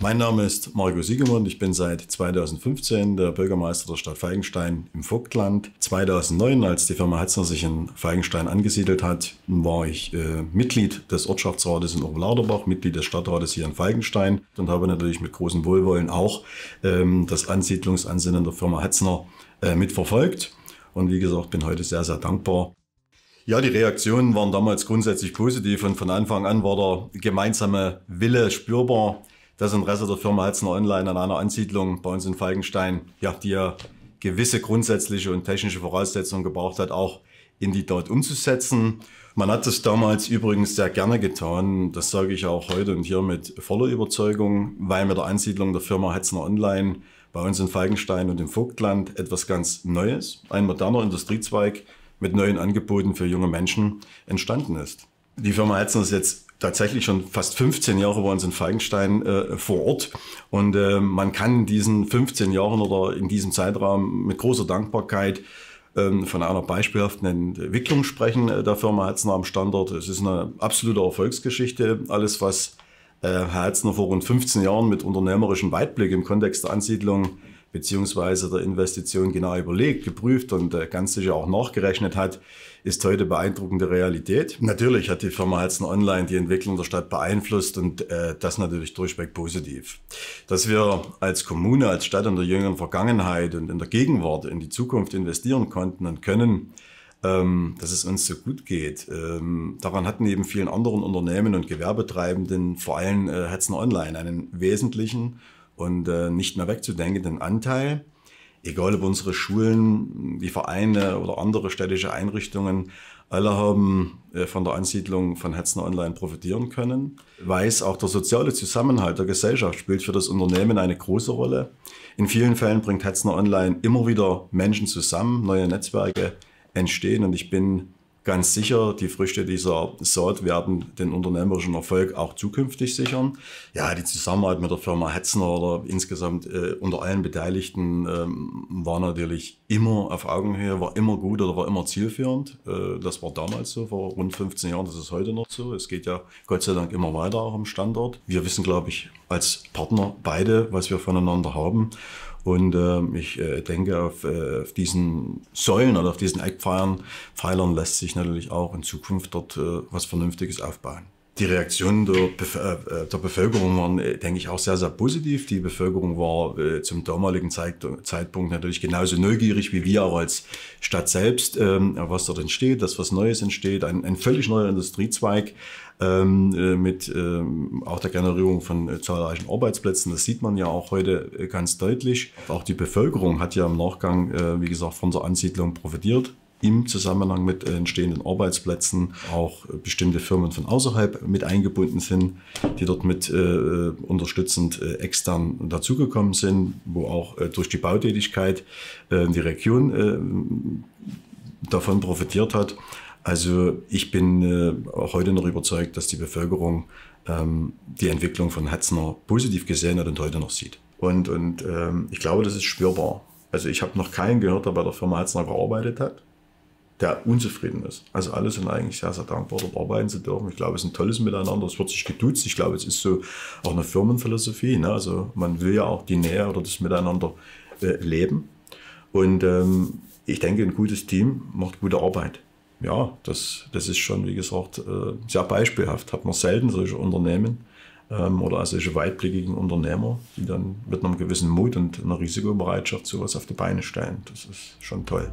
Mein Name ist Marco Siegemund. Ich bin seit 2015 der Bürgermeister der Stadt Feigenstein im Vogtland. 2009, als die Firma Hetzner sich in Feigenstein angesiedelt hat, war ich äh, Mitglied des Ortschaftsrates in Oberlauterbach, Mitglied des Stadtrates hier in Feigenstein und habe natürlich mit großem Wohlwollen auch ähm, das Ansiedlungsansinnen der Firma Hetzner äh, mitverfolgt. Und wie gesagt, bin heute sehr, sehr dankbar, ja, die Reaktionen waren damals grundsätzlich positiv und von Anfang an war der gemeinsame Wille spürbar, das Interesse der Firma Halsner Online an einer Ansiedlung bei uns in Falkenstein, ja, die ja gewisse grundsätzliche und technische Voraussetzungen gebraucht hat, auch in die dort umzusetzen. Man hat das damals übrigens sehr gerne getan, das sage ich auch heute und hier mit voller Überzeugung, weil mit der Ansiedlung der Firma Hetzner Online bei uns in Falkenstein und im Vogtland etwas ganz Neues, ein moderner Industriezweig mit neuen Angeboten für junge Menschen entstanden ist. Die Firma Hetzner ist jetzt tatsächlich schon fast 15 Jahre bei uns in Falkenstein äh, vor Ort. Und äh, man kann in diesen 15 Jahren oder in diesem Zeitraum mit großer Dankbarkeit ähm, von einer beispielhaften Entwicklung sprechen äh, der Firma Herzner am Standort. Es ist eine absolute Erfolgsgeschichte. Alles, was Herr äh, Herzner vor rund 15 Jahren mit unternehmerischem Weitblick im Kontext der Ansiedlung beziehungsweise der Investition genau überlegt, geprüft und äh, ganz sicher auch nachgerechnet hat, ist heute beeindruckende Realität. Natürlich hat die Firma Halzen Online die Entwicklung der Stadt beeinflusst und äh, das natürlich durchweg positiv. Dass wir als Kommune, als Stadt in der jüngeren Vergangenheit und in der Gegenwart in die Zukunft investieren konnten und können, ähm, dass es uns so gut geht. Ähm, daran hatten eben vielen anderen Unternehmen und Gewerbetreibenden vor allem äh, Hetzen Online einen wesentlichen und äh, nicht mehr wegzudenkenden Anteil, egal ob unsere Schulen, die Vereine oder andere städtische Einrichtungen, alle haben äh, von der Ansiedlung von Hetzner Online profitieren können. Weiß auch der soziale Zusammenhalt der Gesellschaft spielt für das Unternehmen eine große Rolle. In vielen Fällen bringt Hetzner Online immer wieder Menschen zusammen, neue Netzwerke entstehen und ich bin ganz sicher, die Früchte dieser Sort werden den unternehmerischen Erfolg auch zukünftig sichern. Ja, die Zusammenarbeit mit der Firma Hetzner oder insgesamt äh, unter allen Beteiligten ähm, war natürlich immer auf Augenhöhe, war immer gut oder war immer zielführend. Äh, das war damals so, vor rund 15 Jahren, das ist heute noch so. Es geht ja Gott sei Dank immer weiter auch am Standort. Wir wissen, glaube ich, als Partner beide, was wir voneinander haben. Und äh, ich äh, denke, auf, äh, auf, diesen Säulen oder auf diesen Eckpfeilern lässt sich natürlich auch in Zukunft dort äh, was Vernünftiges aufbauen die Reaktionen der, äh, äh, der, Bevölkerung waren, äh, denke ich, auch sehr, sehr positiv. Die Bevölkerung war äh, zum damaligen Zeit, Zeitpunkt natürlich genauso neugierig wie wir auch als Stadt selbst, ähm, was dort entsteht, dass was Neues entsteht, ein, ein völlig neuer Industriezweig ähm, äh, mit ähm, auch der Generierung von äh, zahlreichen Arbeitsplätzen. Das sieht man ja auch heute ganz deutlich. Auch die Bevölkerung hat ja im Nachgang, wie gesagt, von der Ansiedlung profitiert im Zusammenhang mit äh, entstehenden Arbeitsplätzen auch äh, bestimmte Firmen von außerhalb mit eingebunden sind, die dort mit äh, äh, unterstützend äh, extern dazugekommen sind, wo auch äh, durch die Bautätigkeit die Region davon profitiert hat. Also ich bin auch heute noch überzeugt, dass die Bevölkerung ähm, die Entwicklung von Hetzner positiv gesehen hat und heute noch sieht. Und, und ähm, ich glaube, das ist spürbar. Also ich habe noch keinen gehört, der bei der Firma Hetzner gearbeitet hat der unzufrieden ist. Also alle sind eigentlich sehr, sehr dankbar, dort arbeiten zu dürfen. Ich glaube, es ist ein tolles Miteinander, es wird sich geduzt. Ich glaube, es ist so auch eine Firmenphilosophie. Ne? Also man will ja auch die Nähe oder das Miteinander äh, leben. Und ähm, ich denke, ein gutes Team macht gute Arbeit. Ja, das, das ist schon, wie gesagt, äh, sehr beispielhaft. Hat man selten solche Unternehmen ähm, oder solche weitblickigen Unternehmer, die dann mit einem gewissen Mut und einer Risikobereitschaft sowas auf die Beine stellen. Das ist schon toll.